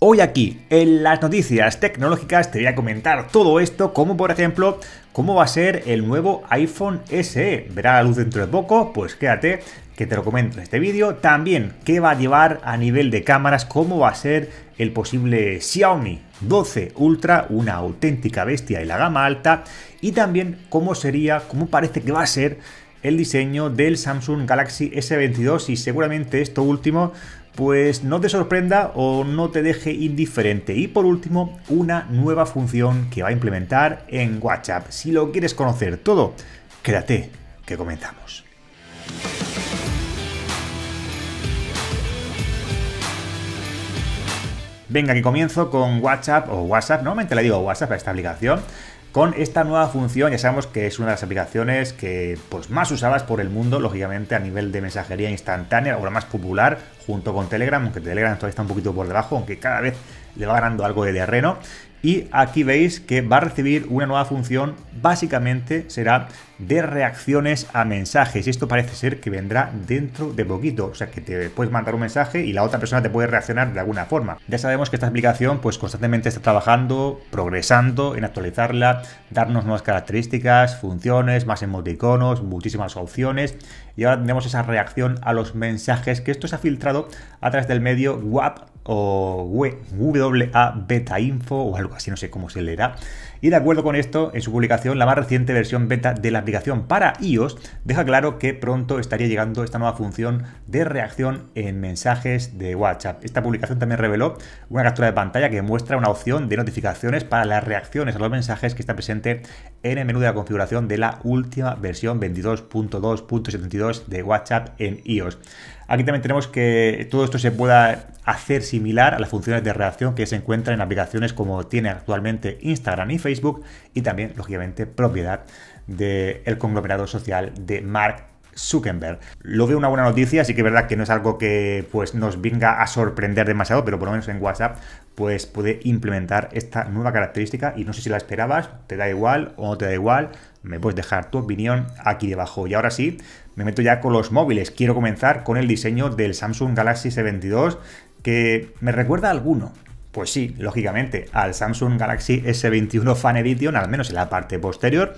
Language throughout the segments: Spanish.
Hoy aquí, en las noticias tecnológicas, te voy a comentar todo esto, como por ejemplo, cómo va a ser el nuevo iPhone SE. Verá la luz dentro de poco, pues quédate que te lo comento en este vídeo. También, qué va a llevar a nivel de cámaras, cómo va a ser el posible Xiaomi 12 Ultra, una auténtica bestia de la gama alta. Y también, cómo sería, cómo parece que va a ser el diseño del Samsung Galaxy S22 y seguramente esto último pues no te sorprenda o no te deje indiferente. Y por último, una nueva función que va a implementar en WhatsApp. Si lo quieres conocer todo, quédate, que comenzamos. Venga, que comienzo con WhatsApp o WhatsApp, normalmente le digo WhatsApp a esta aplicación con esta nueva función. Ya sabemos que es una de las aplicaciones que pues, más usadas por el mundo, lógicamente, a nivel de mensajería instantánea, o la más popular, junto con Telegram, aunque Telegram todavía está un poquito por debajo, aunque cada vez le va ganando algo de terreno y aquí veis que va a recibir una nueva función, básicamente será de reacciones a mensajes. Y esto parece ser que vendrá dentro de poquito, o sea que te puedes mandar un mensaje y la otra persona te puede reaccionar de alguna forma. Ya sabemos que esta aplicación pues constantemente está trabajando, progresando en actualizarla, darnos nuevas características, funciones, más emoticonos, muchísimas opciones y ahora tenemos esa reacción a los mensajes que esto se ha filtrado a través del medio WAP o WA Beta Info o algo así, no sé cómo se leerá. Y de acuerdo con esto, en su publicación, la más reciente versión beta de la aplicación para iOS deja claro que pronto estaría llegando esta nueva función de reacción en mensajes de WhatsApp. Esta publicación también reveló una captura de pantalla que muestra una opción de notificaciones para las reacciones a los mensajes que está presente en el menú de la configuración de la última versión 22.2.72 de WhatsApp en iOS. Aquí también tenemos que todo esto se pueda hacer similar a las funciones de reacción que se encuentran en aplicaciones como tiene actualmente Instagram y Facebook y también, lógicamente, propiedad del conglomerado social de Mark Zuckerberg. Lo veo una buena noticia, así que es verdad que no es algo que pues, nos venga a sorprender demasiado, pero por lo menos en WhatsApp pues puede implementar esta nueva característica y no sé si la esperabas, te da igual o no te da igual, me puedes dejar tu opinión aquí debajo. Y ahora sí, me meto ya con los móviles. Quiero comenzar con el diseño del Samsung Galaxy S22 que me recuerda alguno. Pues sí, lógicamente, al Samsung Galaxy S21 Fan Edition, al menos en la parte posterior,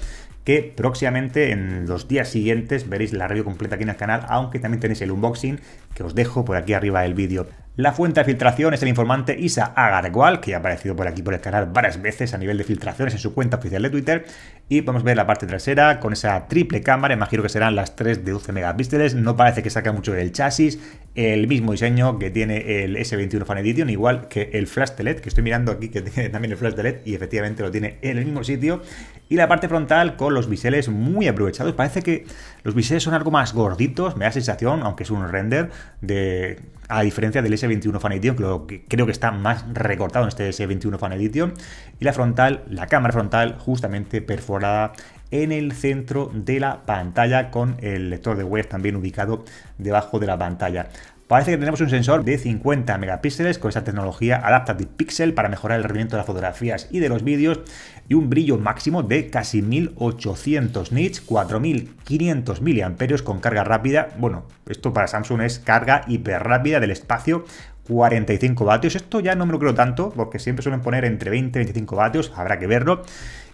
que próximamente en los días siguientes veréis la review completa aquí en el canal, aunque también tenéis el unboxing que os dejo por aquí arriba del vídeo. La fuente de filtración es el informante Isa Agarwal, que ha aparecido por aquí por el canal varias veces a nivel de filtraciones en su cuenta oficial de Twitter. Y podemos ver la parte trasera con esa triple cámara, imagino que serán las 3 de 12 megapíxeles. No parece que saca mucho del chasis, el mismo diseño que tiene el S21 Fan Edition, igual que el flash LED, que estoy mirando aquí que tiene también el flash de LED y efectivamente lo tiene en el mismo sitio. Y la parte frontal con los biseles muy aprovechados. Parece que los biseles son algo más gorditos, me da sensación, aunque es un render de a diferencia del S21 Fan Edition, que, que creo que está más recortado en este S21 Fan Edition, y la frontal, la cámara frontal justamente perforada en el centro de la pantalla con el lector de web también ubicado debajo de la pantalla. Parece que tenemos un sensor de 50 megapíxeles con esa tecnología Adaptive Pixel para mejorar el rendimiento de las fotografías y de los vídeos y un brillo máximo de casi 1800 nits, 4500 miliamperios con carga rápida. Bueno, esto para Samsung es carga hiper rápida del espacio 45 vatios. Esto ya no me lo creo tanto, porque siempre suelen poner entre 20 y 25 vatios, habrá que verlo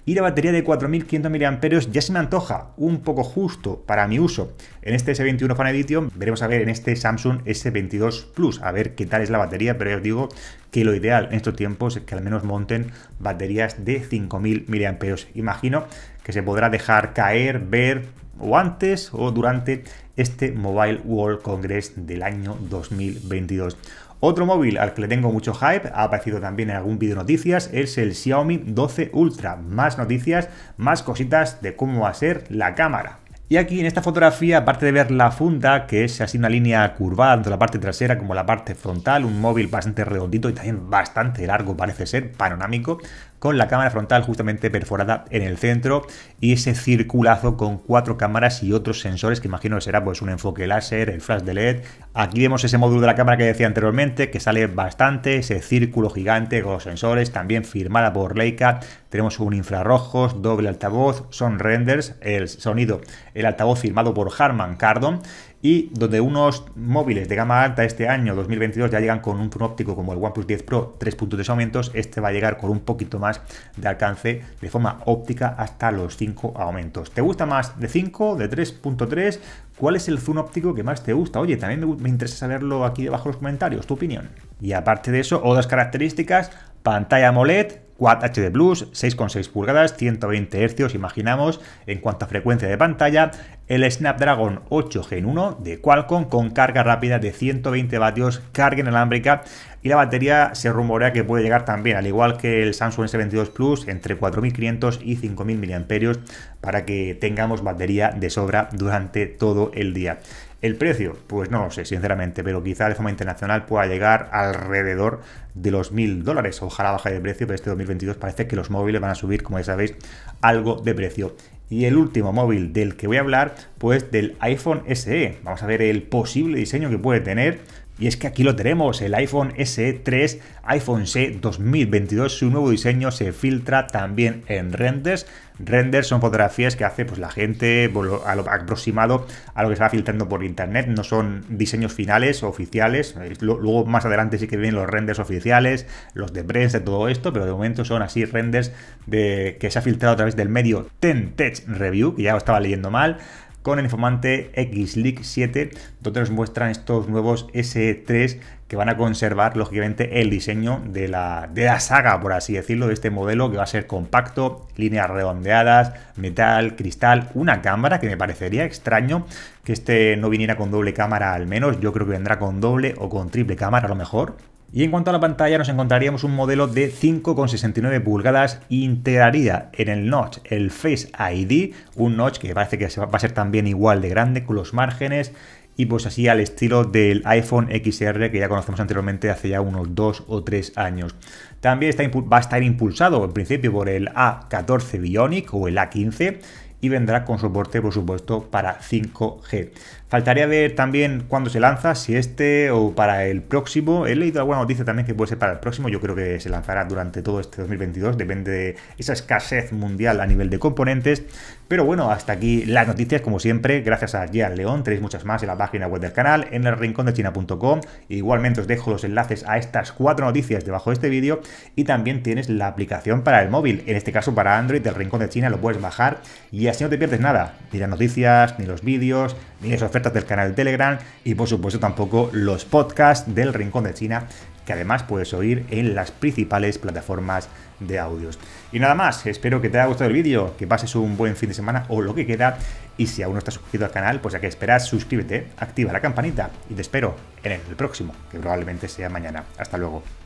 y la batería de 4500 mAh ya se me antoja un poco justo para mi uso. En este S21 Fan Edition veremos a ver en este Samsung S22 Plus, a ver qué tal es la batería, pero ya os digo que lo ideal en estos tiempos es que al menos monten baterías de 5000 mAh. Imagino que se podrá dejar caer, ver o antes o durante este Mobile World Congress del año 2022. Otro móvil al que le tengo mucho hype, ha aparecido también en algún vídeo noticias, es el Xiaomi 12 Ultra. Más noticias, más cositas de cómo va a ser la cámara. Y aquí en esta fotografía, aparte de ver la funda, que es así una línea curvada tanto la parte trasera como la parte frontal, un móvil bastante redondito y también bastante largo parece ser, panorámico, con la cámara frontal justamente perforada en el centro y ese circulazo con cuatro cámaras y otros sensores que imagino será pues un enfoque láser, el flash de LED. Aquí vemos ese módulo de la cámara que decía anteriormente que sale bastante, ese círculo gigante con los sensores, también firmada por Leica. Tenemos un infrarrojos, doble altavoz, son renders, el sonido, el altavoz firmado por Harman Kardon y donde unos móviles de gama alta este año 2022 ya llegan con un zoom óptico como el OnePlus 10 Pro 3.3 aumentos, este va a llegar con un poquito más de alcance de forma óptica hasta los 5 aumentos. ¿Te gusta más de 5, de 3.3? ¿Cuál es el zoom óptico que más te gusta? Oye, también me, interesa saberlo aquí debajo en los comentarios, tu opinión. Y aparte de eso, otras características, pantalla AMOLED, Quad HD Plus, 6,6 pulgadas, 120 Hz, imaginamos, en cuanto a frecuencia de pantalla, el Snapdragon 8 Gen 1 de Qualcomm con carga rápida de 120 vatios, carga inalámbrica y la batería se rumorea que puede llegar también, al igual que el Samsung S22 Plus, entre 4.500 y 5.000 mAh para que tengamos batería de sobra durante todo el día. ¿El precio? Pues no lo sé, sinceramente, pero quizá de forma internacional pueda llegar alrededor de los mil dólares. Ojalá baje de precio, pero este 2022 parece que los móviles van a subir, como ya sabéis, algo de precio. Y el último móvil del que voy a hablar, pues del iPhone SE. Vamos a ver el posible diseño que puede tener. Y es que aquí lo tenemos, el iPhone SE3, iPhone C 2022, su nuevo diseño se filtra también en renders. Renders son fotografías que hace pues, la gente a lo aproximado a lo que se va filtrando por internet, no son diseños finales oficiales. Luego más adelante sí que vienen los renders oficiales, los de prensa, todo esto, pero de momento son así renders de, que se ha filtrado a través del medio Ten Tech Review, que ya lo estaba leyendo mal con el informante XLeak 7, donde nos muestran estos nuevos SE3 que van a conservar lógicamente el diseño de la, de la saga, por así decirlo, de este modelo que va a ser compacto, líneas redondeadas, metal, cristal, una cámara que me parecería extraño que este no viniera con doble cámara al menos, yo creo que vendrá con doble o con triple cámara a lo mejor, y en cuanto a la pantalla, nos encontraríamos un modelo de 5,69 pulgadas integraría en el notch el Face ID, un notch que parece que va a ser también igual de grande con los márgenes y pues así al estilo del iPhone XR que ya conocemos anteriormente hace ya unos 2 o 3 años. También va a estar impulsado en principio por el A14 Bionic o el A15 y vendrá con soporte, por supuesto, para 5G. Faltaría ver también cuándo se lanza, si este o para el próximo. He leído alguna noticia también que puede ser para el próximo. Yo creo que se lanzará durante todo este 2022, depende de esa escasez mundial a nivel de componentes. Pero bueno, hasta aquí las noticias, como siempre, gracias a Gian León, tenéis muchas más en la página web del canal, en el rincón de china.com, igualmente os dejo los enlaces a estas cuatro noticias debajo de este vídeo y también tienes la aplicación para el móvil, en este caso para Android del rincón de China, lo puedes bajar y así no te pierdes nada, ni las noticias, ni los vídeos, ni las ofertas del canal de Telegram y por supuesto tampoco los podcasts del rincón de China que además puedes oír en las principales plataformas de audios. Y nada más, espero que te haya gustado el vídeo, que pases un buen fin de semana o lo que queda, y si aún no estás suscrito al canal, pues ya que esperas, suscríbete, activa la campanita y te espero en el próximo, que probablemente sea mañana. Hasta luego.